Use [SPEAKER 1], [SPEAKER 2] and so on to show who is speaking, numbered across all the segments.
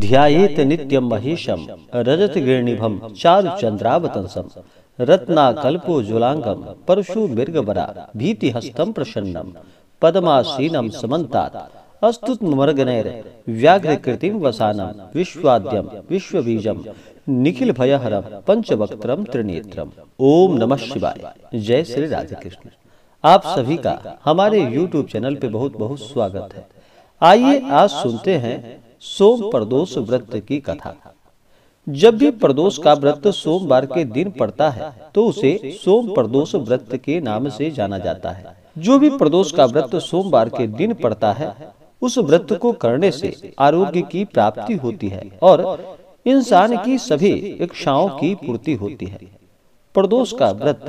[SPEAKER 1] ध्यात नित्यम महिषम रजत गिरणिभम चारु चंद्रावतंसम कल्पो ज्वलांगम परशु मृग बरा भीति हस्तम प्रसन्नम पदमासीनम समन्ता अस्तुत मर्गनैर व्याघ्र कृतिम वसानम विश्वाद्यम विश्व बीजम निखिल भयहरम पंचवक्त्रम त्रिनेत्रम ओम नमः शिवाय जय श्री राधे कृष्ण आप सभी का हमारे YouTube चैनल पे बहुत बहुत स्वागत है आइए आज सुनते हैं सोम प्रदोष व्रत की कथा जब भी प्रदोष का व्रत सोमवार के दिन पड़ता है तो उसे सोम प्रदोष व्रत के नाम से जाना जाता है जो भी प्रदोष का व्रत सोमवार के दिन पड़ता है उस व्रत को करने से आरोग्य की प्राप्ति होती है और इंसान की सभी इच्छाओं की पूर्ति होती है प्रदोष का व्रत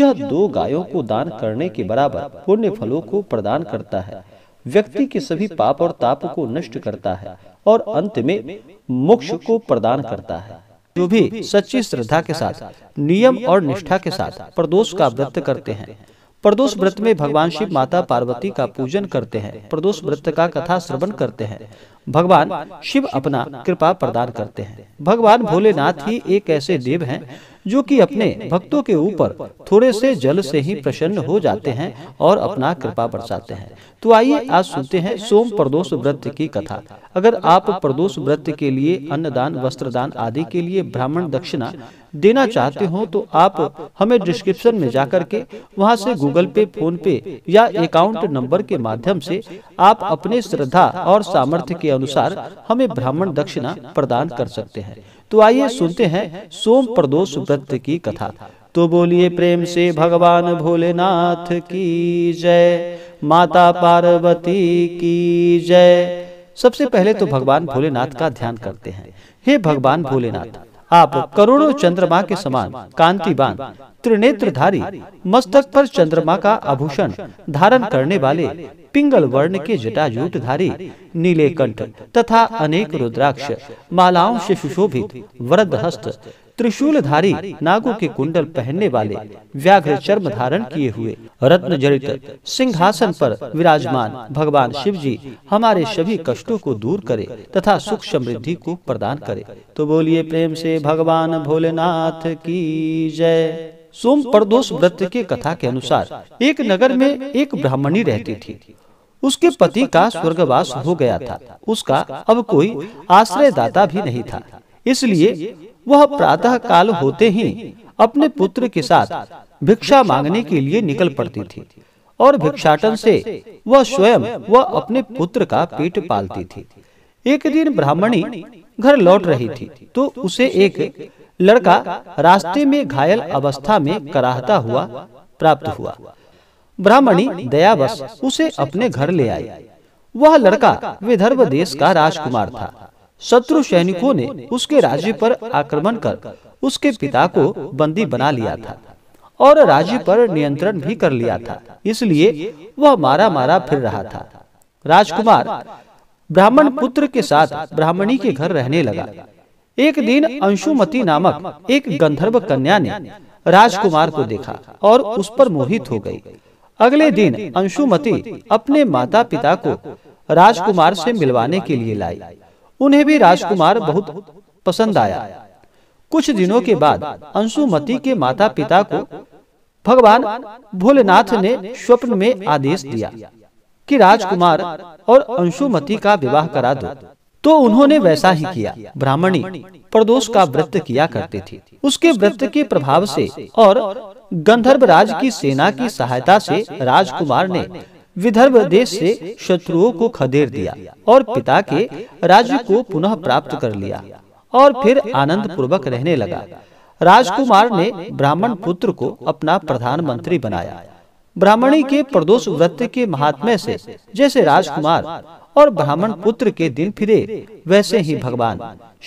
[SPEAKER 1] यह दो गायों को दान करने के बराबर पुण्य फलों को प्रदान करता है व्यक्ति के सभी पाप और ताप को नष्ट करता है और अंत में मोक्ष को प्रदान करता है जो भी सच्ची श्रद्धा के साथ नियम और निष्ठा के साथ प्रदोष का व्रत करते हैं प्रदोष व्रत में भगवान शिव माता पार्वती का पूजन करते हैं प्रदोष व्रत का कथा श्रवण करते हैं भगवान शिव अपना कृपा प्रदान करते हैं भगवान भोलेनाथ ही एक ऐसे देव हैं जो कि अपने भक्तों के ऊपर थोड़े से जल से ही प्रसन्न हो जाते हैं और अपना कृपा बरसाते हैं तो आइए आज सुनते हैं सोम प्रदोष व्रत की कथा अगर आप प्रदोष व्रत के लिए अन्नदान वस्त्रदान आदि के लिए ब्राह्मण दक्षिणा देना चाहते हो तो आप हमें डिस्क्रिप्शन में जाकर के वहाँ से गूगल पे फोन पे या अकाउंट नंबर के माध्यम से आप अपने श्रद्धा और सामर्थ्य के अनुसार हमें ब्राह्मण दक्षिणा प्रदान कर सकते हैं तो आइए सुनते हैं सोम प्रदोष व्रत की कथा तो बोलिए प्रेम से भगवान भोलेनाथ की जय माता पार्वती की जय सबसे पहले तो भगवान भोलेनाथ का ध्यान करते हैं हे भगवान भोलेनाथ आप करोड़ों चंद्रमा के समान कांतिबान त्रिनेत्रधारी मस्तक पर चंद्रमा का आभूषण धारण करने वाले पिंगल वर्ण के धारी नीले कंठ तथा अनेक रुद्राक्ष मालाओं से सुशोभित वरद हस्त त्रिशूलधारी नागों के कुंडल पहनने वाले व्याघ्र चर्म धारण किए हुए रत्न जड़ित सिंहासन पर विराजमान भगवान शिव जी हमारे सभी कष्टों को दूर करे तथा सुख समृद्धि को प्रदान करे तो बोलिए प्रेम से भगवान भोलेनाथ की जय सोम प्रदोष व्रत के कथा के अनुसार एक नगर में एक ब्राह्मणी रहती थी उसके पति का स्वर्गवास हो गया था उसका अब कोई आश्रयदाता भी नहीं था इसलिए वह प्रातः काल होते ही अपने पुत्र के साथ भिक्षा मांगने के लिए निकल पड़ती थी और भिक्षाटन से वह स्वयं वह अपने पुत्र का पेट पालती थी एक दिन ब्राह्मणी घर लौट रही थी तो उसे एक लड़का रास्ते में घायल अवस्था में कराहता हुआ प्राप्त हुआ ब्राह्मणी दयावश उसे अपने घर ले आई वह लड़का विदर्भ देश का राजकुमार था शत्रु सैनिकों ने उसके राज्य पर आक्रमण कर उसके पिता को बंदी बना लिया था और राज्य पर नियंत्रण भी कर लिया था इसलिए वह मारा मारा फिर रहा था राजकुमार ब्राह्मण पुत्र के साथ ब्राह्मणी के घर रहने लगा एक दिन अंशुमती नामक एक गंधर्व कन्या ने राजकुमार को देखा और उस पर मोहित हो गई अगले दिन अंशुमति अपने माता पिता को राजकुमार से मिलवाने के लिए लाई उन्हें भी राजकुमार बहुत पसंद आया कुछ दिनों के बाद अंशुमती के माता पिता को भगवान भोलेनाथ ने स्वप्न में आदेश दिया कि राजकुमार और अंशुमती का विवाह करा दो तो, तो उन्होंने वैसा ही किया ब्राह्मणी प्रदोष का व्रत किया करती थी उसके व्रत के प्रभाव से और गंधर्व राज की सेना की सहायता से राजकुमार ने विदर्भ देश से शत्रुओं को खदेड़ दिया और पिता के राज्य को पुनः प्राप्त कर लिया और फिर आनंद पूर्वक रहने लगा राजकुमार ने ब्राह्मण पुत्र को अपना प्रधानमंत्री बनाया ब्राह्मणी के प्रदोष व्रत के महात्म्य से जैसे राजकुमार और ब्राह्मण पुत्र के दिन फिरे वैसे ही भगवान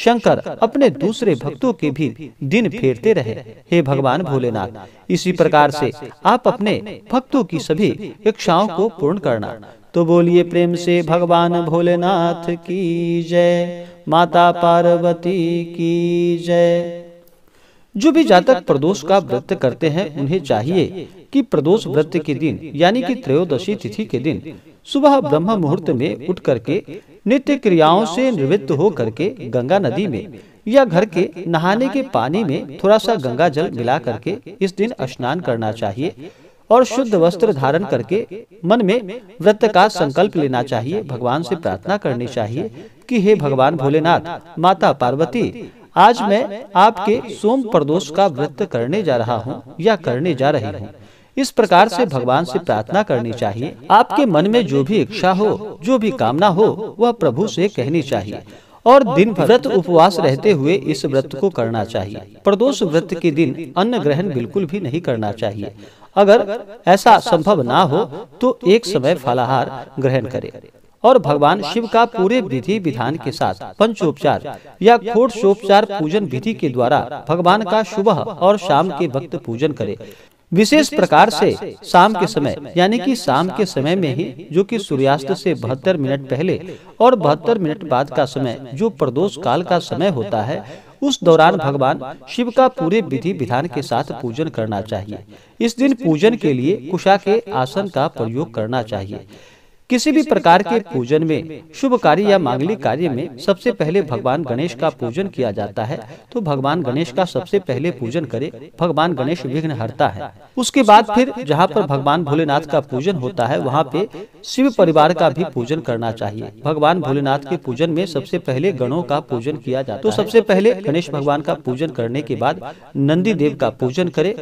[SPEAKER 1] शंकर अपने दूसरे भक्तों के भी दिन फेरते रहे हे भगवान भोलेनाथ इसी प्रकार से आप अपने भक्तों की सभी इच्छाओं को पूर्ण करना तो बोलिए प्रेम से भगवान भोलेनाथ की जय माता पार्वती की जय जो भी जातक प्रदोष का व्रत करते हैं उन्हें चाहिए कि प्रदोष व्रत के दिन यानी कि त्रयोदशी तिथि के दिन सुबह ब्रह्म मुहूर्त में उठ करके नित्य क्रियाओं से निवृत्त हो करके गंगा नदी में या घर के नहाने के पानी में थोड़ा सा गंगा जल मिला करके इस दिन स्नान करना चाहिए और शुद्ध वस्त्र धारण करके मन में व्रत का संकल्प लेना चाहिए भगवान से प्रार्थना करनी चाहिए कि हे भगवान भोलेनाथ माता पार्वती आज मैं आपके सोम प्रदोष का व्रत करने जा रहा हूँ या करने जा रही हूँ इस प्रकार से भगवान से प्रार्थना करनी चाहिए आपके मन में जो भी इच्छा हो जो भी कामना हो वह प्रभु से कहनी चाहिए और दिन व्रत उपवास रहते हुए इस व्रत को करना चाहिए प्रदोष व्रत के दिन अन्न ग्रहण बिल्कुल भी नहीं करना चाहिए अगर ऐसा संभव ना हो तो, तो एक समय फलाहार ग्रहण करे और भगवान शिव का पूरे विधि विधान के साथ पंचोपचार या खोटोपचार पूजन विधि के द्वारा भगवान का सुबह और शाम के वक्त पूजन करे विशेष प्रकार से शाम के समय यानी कि शाम के समय में ही जो कि सूर्यास्त से बहत्तर मिनट पहले और बहत्तर मिनट बाद का समय जो प्रदोष काल का समय होता है उस दौरान भगवान शिव का पूरे विधि विधान के साथ पूजन करना चाहिए इस दिन पूजन के लिए कुशा के आसन का प्रयोग करना चाहिए किसी भी प्रकार के पूजन में शुभ कार्य या मांगलिक कार्य में सबसे पहले भगवान गणेश का पूजन किया जाता है तो भगवान गणेश का सबसे पहले पूजन करे भगवान गणेश विघ्न हरता है उसके बाद फिर जहाँ पर भगवान भोलेनाथ का पूजन होता है वहाँ पे शिव परिवार का भी पूजन करना चाहिए भगवान भोलेनाथ के पूजन में सबसे पहले गणों का पूजन किया जाता है तो सबसे पहले गणेश भगवान का पूजन करने के बाद नंदी देव का पूजन करे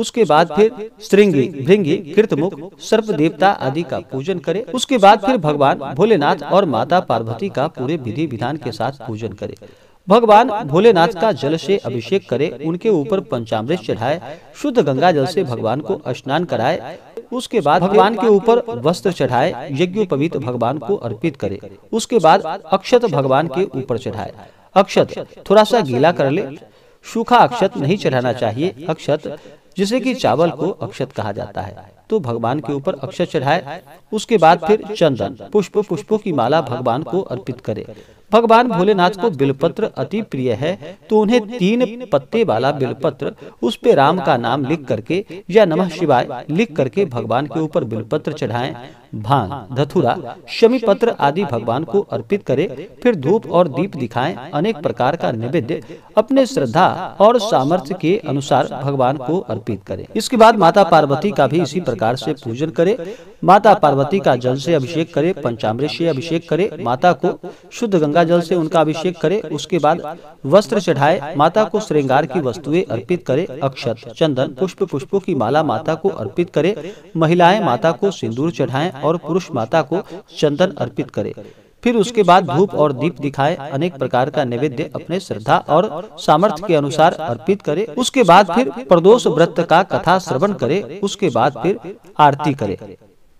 [SPEAKER 1] उसके बाद फिर श्रृंगी भृंगी कृतमुख सर्प देवता आदि का पूजन करे उसके बाद फिर भगवान भोलेनाथ और माता पार्वती का पूरे विधि विधान के साथ पूजन करे भगवान भोलेनाथ का जल से अभिषेक करे उनके ऊपर पंचामृत चढ़ाए शुद्ध गंगा जल से भगवान को स्नान कराए उसके बाद भगवान के ऊपर वस्त्र चढ़ाए यज्ञोपवीत भगवान को अर्पित करे उसके बाद अक्षत भगवान के ऊपर चढ़ाए अक्षत थोड़ा सा गीला कर ले सूखा अक्षत नहीं चढ़ाना चाहिए अक्षत जिसे कि चावल को अक्षत कहा जाता है तो भगवान के ऊपर अक्षत चढ़ाए उसके बाद फिर चंदन पुष्प पुष्पों की माला भगवान को अर्पित करे भगवान भोलेनाथ को बिलपत्र अति प्रिय है तो उन्हें तीन पत्ते वाला बिलपत्र उस पे राम का नाम लिख करके या नमः शिवाय लिख करके भगवान के ऊपर बिलपत्र चढ़ाएं भांग धतुरा शमी पत्र आदि भगवान को अर्पित करें फिर धूप और दीप दिखाएं अनेक प्रकार का निवेद्य अपने श्रद्धा और सामर्थ्य के अनुसार भगवान को अर्पित करे इसके बाद माता पार्वती का भी इसी प्रकार से पूजन करे माता पार्वती का जल से अभिषेक करे पंचामृत से अभिषेक करे माता को शुद्ध गंगा गंगा जल से उनका अभिषेक करे उसके बाद वस्त्र चढ़ाए माता को श्रृंगार की वस्तुएं अर्पित करे अक्षत चंदन पुष्प पुष्पों की माला माता को अर्पित करे महिलाएं माता को सिंदूर चढ़ाएं और पुरुष माता को चंदन अर्पित करे फिर उसके बाद धूप और दीप दिखाए अनेक प्रकार का नैवेद्य अपने श्रद्धा और सामर्थ्य के अनुसार अर्पित करे उसके बाद फिर प्रदोष व्रत का कथा श्रवण करे उसके बाद फिर आरती करे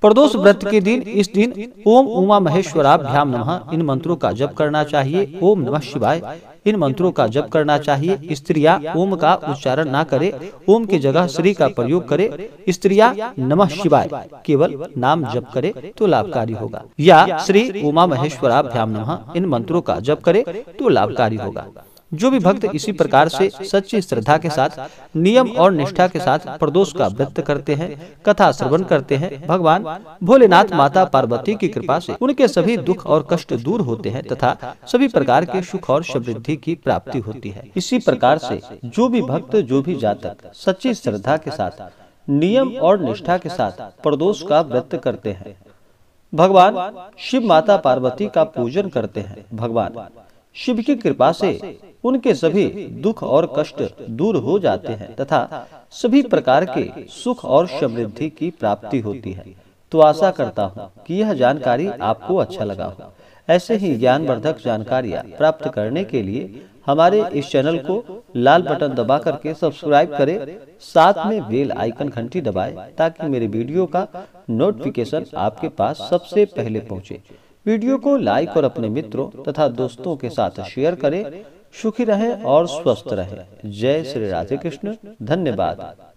[SPEAKER 1] प्रदोष व्रत के दिन इस दिन ओम उमा भ्याम नमः इन मंत्रों का जप करना चाहिए ओम नमः शिवाय इन मंत्रों का जप करना चाहिए स्त्रिया ओम का उच्चारण ना करे ओम की जगह श्री का प्रयोग करे स्त्रिया नमः शिवाय केवल नाम जप करे तो लाभकारी होगा या श्री उमा भ्याम नमः इन मंत्रों का जप करे तो लाभकारी होगा जो भी भक्त इसी प्रकार से सच्ची श्रद्धा के साथ नियम और निष्ठा के साथ प्रदोष का व्रत करते हैं कथा श्रवण करते हैं भगवान भोलेनाथ माता पार्वती की कृपा से उनके सभी दुख और कष्ट दूर होते हैं तथा सभी प्रकार के सुख और समृद्धि की प्राप्ति होती है इसी प्रकार से जो भी भक्त जो भी जातक सच्ची श्रद्धा के साथ नियम और निष्ठा के साथ प्रदोष का व्रत करते हैं भगवान शिव माता पार्वती का पूजन करते हैं भगवान शिव की कृपा से उनके सभी दुख और कष्ट दूर हो जाते हैं तथा सभी प्रकार के सुख और समृद्धि की प्राप्ति होती है तो आशा करता हूँ कि यह जानकारी आपको अच्छा लगा हो ऐसे ही ज्ञानवर्धक जानकारियाँ प्राप्त करने के लिए हमारे इस चैनल को लाल बटन दबा करके सब्सक्राइब करें साथ में बेल आइकन घंटी दबाएं ताकि मेरे वीडियो का नोटिफिकेशन आपके पास सबसे पहले पहुंचे। वीडियो को लाइक और अपने मित्रों तथा दोस्तों के साथ शेयर करें सुखी रहें और स्वस्थ रहें जय श्री राधे कृष्ण धन्यवाद